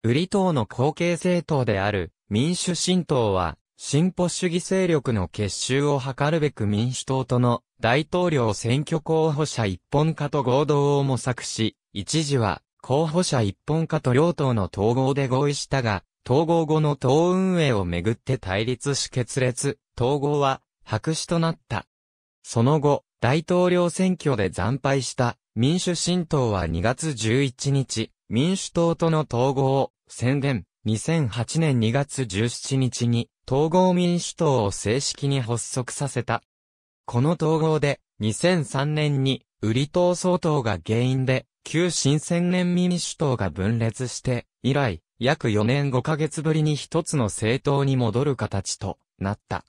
売り党の後継政党である、民主新党は、進歩主義勢力の結集を図るべく民主党との大統領選挙候補者一本化と合同を模索し、一時は候補者一本化と両党の統合で合意したが、統合後の党運営をめぐって対立し決裂、統合は白紙となった。その後、大統領選挙で惨敗した民主新党は2月11日、民主党との統合を宣言、2008年2月17日に統合民主党を正式に発足させた。この統合で2003年にウリ党総統が原因で旧新千年民主党が分裂して以来約4年5ヶ月ぶりに一つの政党に戻る形となった。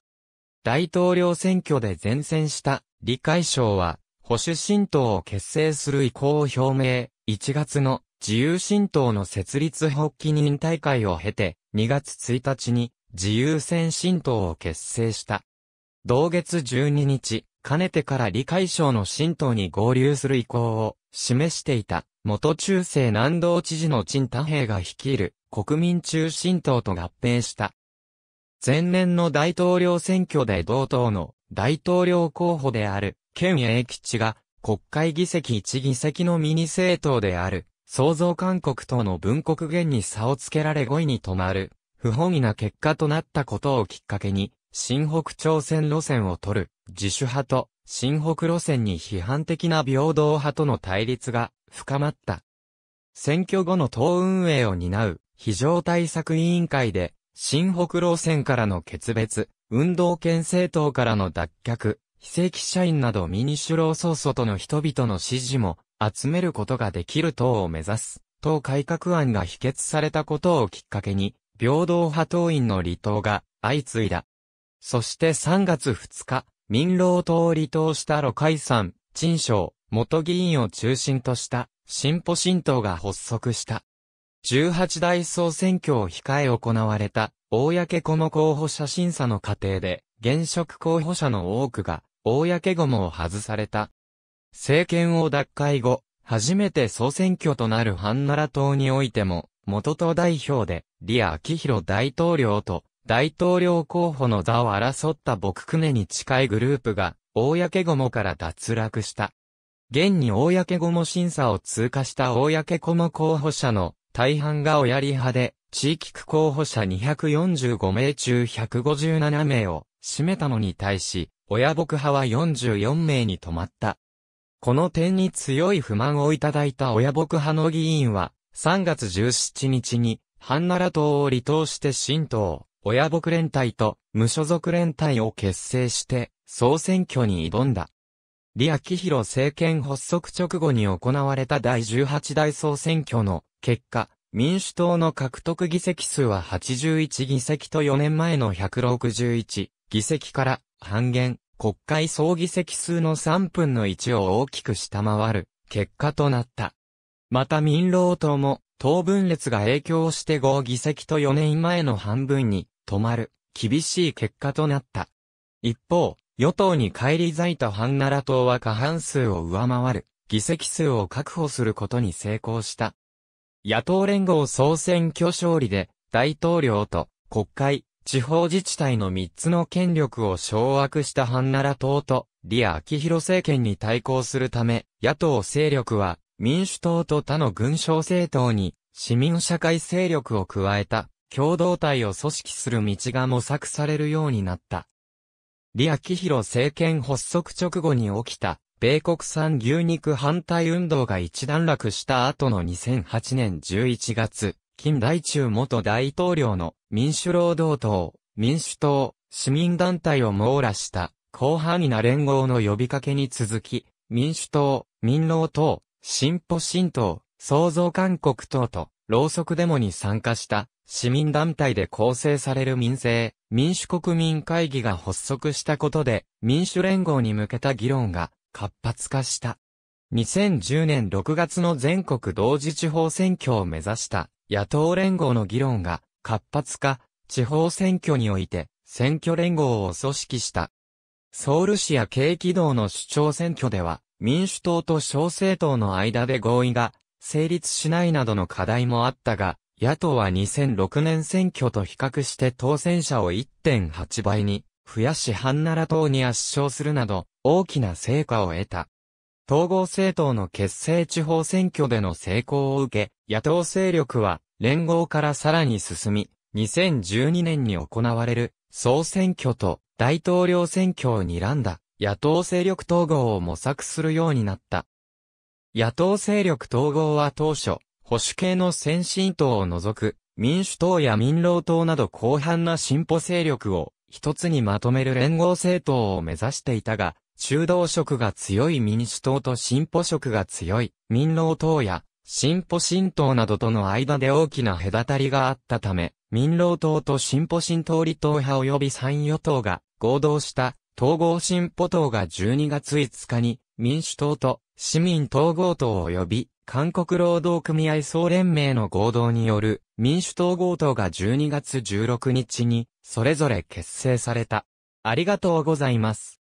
大統領選挙で善戦した李解賞は、保守新党を結成する意向を表明、1月の自由新党の設立発起人大会を経て、2月1日に自由戦新党を結成した。同月12日、かねてから李解賞の新党に合流する意向を示していた元中世南道知事の陳太平が率いる国民中新党と合併した。前年の大統領選挙で同党の大統領候補である、県英吉が、国会議席一議席のミニ政党である、創造韓国等の文国元に差をつけられ5位に止まる、不本意な結果となったことをきっかけに、新北朝鮮路線を取る、自主派と、新北路線に批判的な平等派との対立が深まった。選挙後の党運営を担う非常対策委員会で、新北路線からの決別、運動権政党からの脱却、非正規社員などミニ主労総組との人々の支持も集めることができる党を目指す。党改革案が否決されたことをきっかけに、平等派党員の離党が相次いだ。そして3月2日、民労党を離党した路海さん、陳章、元議員を中心とした、進歩新党が発足した。18大総選挙を控え行われた、公子も候補者審査の過程で、現職候補者の多くが、公子もを外された。政権を奪回後、初めて総選挙となる半奈良党においても、元党代表で、リア・秋広大統領と、大統領候補の座を争った僕久根に近いグループが、公子もから脱落した。現に公子も審査を通過した公子も候補者の大半が親利派で、地域区候補者245名中157名を占めたのに対し、親牧派は44名に止まった。この点に強い不満をいただいた親牧派の議員は、3月17日に、ハンナラ党を離党して新党、親牧連隊と無所属連隊を結成して、総選挙に挑んだ。李ヒ弘政権発足直後に行われた第18代総選挙の結果、民主党の獲得議席数は81議席と4年前の161議席から半減、国会総議席数の3分の1を大きく下回る結果となった。また民労党も党分裂が影響して5議席と4年前の半分に止まる厳しい結果となった。一方、与党に返り咲いたハンナラ党は過半数を上回る、議席数を確保することに成功した。野党連合総選挙勝利で、大統領と国会、地方自治体の3つの権力を掌握したハンナラ党と、リア・アキヒロ政権に対抗するため、野党勢力は、民主党と他の軍省政党に、市民社会勢力を加えた、共同体を組織する道が模索されるようになった。李ヒ弘政権発足直後に起きた、米国産牛肉反対運動が一段落した後の2008年11月、金大中元大統領の民主労働党、民主党、市民団体を網羅した広範囲な連合の呼びかけに続き、民主党、民労党、進歩新党、創造韓国党と、ろうそくデモに参加した市民団体で構成される民政、民主国民会議が発足したことで、民主連合に向けた議論が活発化した。2010年6月の全国同時地方選挙を目指した野党連合の議論が活発化、地方選挙において選挙連合を組織した。ソウル市や軽畿道の首長選挙では、民主党と小政党の間で合意が成立しないなどの課題もあったが、野党は2006年選挙と比較して当選者を1.8倍に増やし半なら党に圧勝するなど大きな成果を得た。統合政党の結成地方選挙での成功を受け、野党勢力は連合からさらに進み、2012年に行われる総選挙と大統領選挙を睨んだ野党勢力統合を模索するようになった。野党勢力統合は当初、保守系の先進党を除く、民主党や民労党など広範な進歩勢力を一つにまとめる連合政党を目指していたが、中道色が強い民主党と進歩色が強い民労党や進歩新党などとの間で大きな隔たりがあったため、民労党と進歩新党離党派及び三与党が合同した統合進歩党が12月5日に民主党と市民統合党及び韓国労働組合総連盟の合同による民主党合同が12月16日にそれぞれ結成された。ありがとうございます。